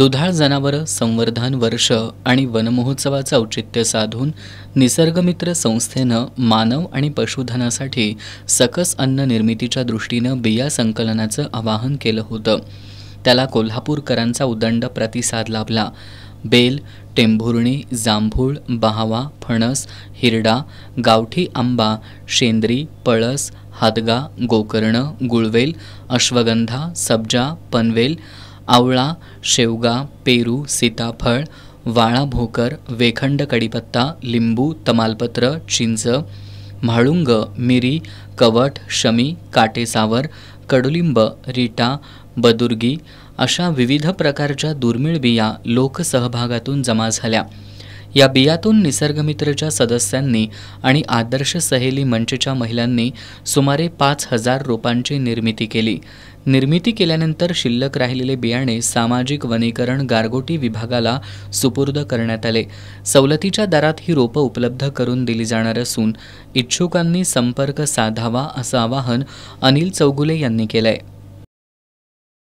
दुधाळ जनावरं संवर्धन वर्ष आणि वनमहोत्सवाचं औचित्य साधून निसर्गमित्र संस्थेनं मानव आणि पशुधनासाठी सकस अन्न निर्मितीच्या दृष्टीनं बिया संकलनाचं आवाहन केलं होतं त्याला कोल्हापूरकरांचा उदंड प्रतिसाद लाभला बेल टेंभुर्णी जांभूळ बहावा फणस हिरडा गावठी आंबा शेंद्री पळस हादगा गोकर्ण गुळवेल अश्वगंधा सब्जा पनवेल आवळा शेवगा पेरू सीताफळ वाळा भोकर वेखंड कडीपत्ता लिंबू तमालपत्र चिंच म्हाळुंग मिरी कवट, शमी काटेसावर कडुलिंब रिटा बदुर्गी अशा विविध प्रकारच्या दुर्मिळ बिया लोकसहभागातून जमा झाल्या या बियातून निसर्गमित्रच्या सदस्यांनी आणि आदर्श सहेली मंचच्या महिलांनी सुमारे पाच हजार रोपांची निर्मिती केली निर्मिती केल्यानंतर शिल्लक राहिलेले बियाणे सामाजिक वनीकरण गारगोटी विभागाला सुपूर्द करण्यात आले सवलतीच्या दरात ही रोपं उपलब्ध करून दिली जाणार असून इच्छुकांनी संपर्क साधावा असं आवाहन अनिल चौगुले यांनी केलं आहे